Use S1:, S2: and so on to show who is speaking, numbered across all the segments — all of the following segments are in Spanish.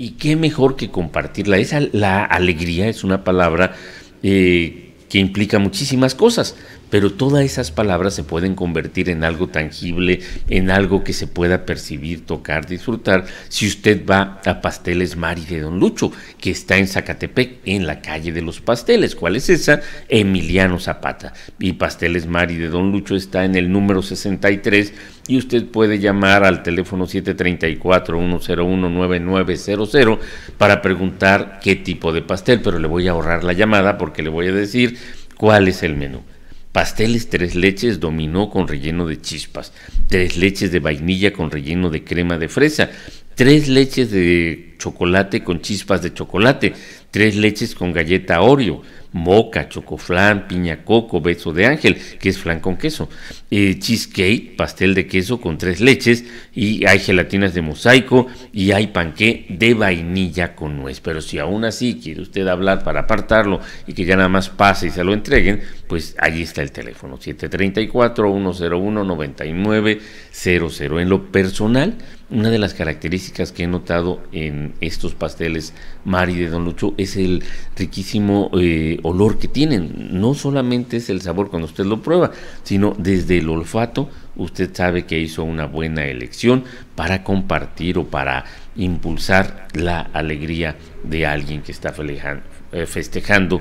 S1: Y qué mejor que compartirla. Esa, la alegría es una palabra eh, que implica muchísimas cosas, pero todas esas palabras se pueden convertir en algo tangible, en algo que se pueda percibir, tocar, disfrutar, si usted va a Pasteles Mari de Don Lucho, que está en Zacatepec, en la calle de los pasteles. ¿Cuál es esa? Emiliano Zapata. Y Pasteles Mari de Don Lucho está en el número 63 y usted puede llamar al teléfono 734-101-9900 para preguntar qué tipo de pastel, pero le voy a ahorrar la llamada porque le voy a decir cuál es el menú. Pasteles tres leches dominó con relleno de chispas, tres leches de vainilla con relleno de crema de fresa, tres leches de chocolate con chispas de chocolate, tres leches con galleta Oreo, moca, chocoflan, piña coco, beso de ángel, que es flan con queso, eh, cheesecake, pastel de queso con tres leches, y hay gelatinas de mosaico, y hay panqué de vainilla con nuez. Pero si aún así quiere usted hablar para apartarlo y que ya nada más pase y se lo entreguen, pues ahí está el teléfono, 734-101-9900. En lo personal, una de las características que he notado en estos pasteles Mari de Don Lucho es el riquísimo eh, olor que tienen. No solamente es el sabor cuando usted lo prueba, sino desde el olfato usted sabe que hizo una buena elección para compartir o para impulsar la alegría de alguien que está eh, festejando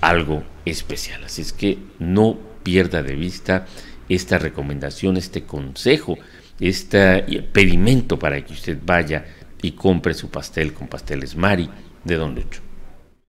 S1: algo especial. Así es que no pierda de vista esta recomendación, este consejo, este eh, pedimento para que usted vaya y compre su pastel con pasteles Mari de Don Lucho.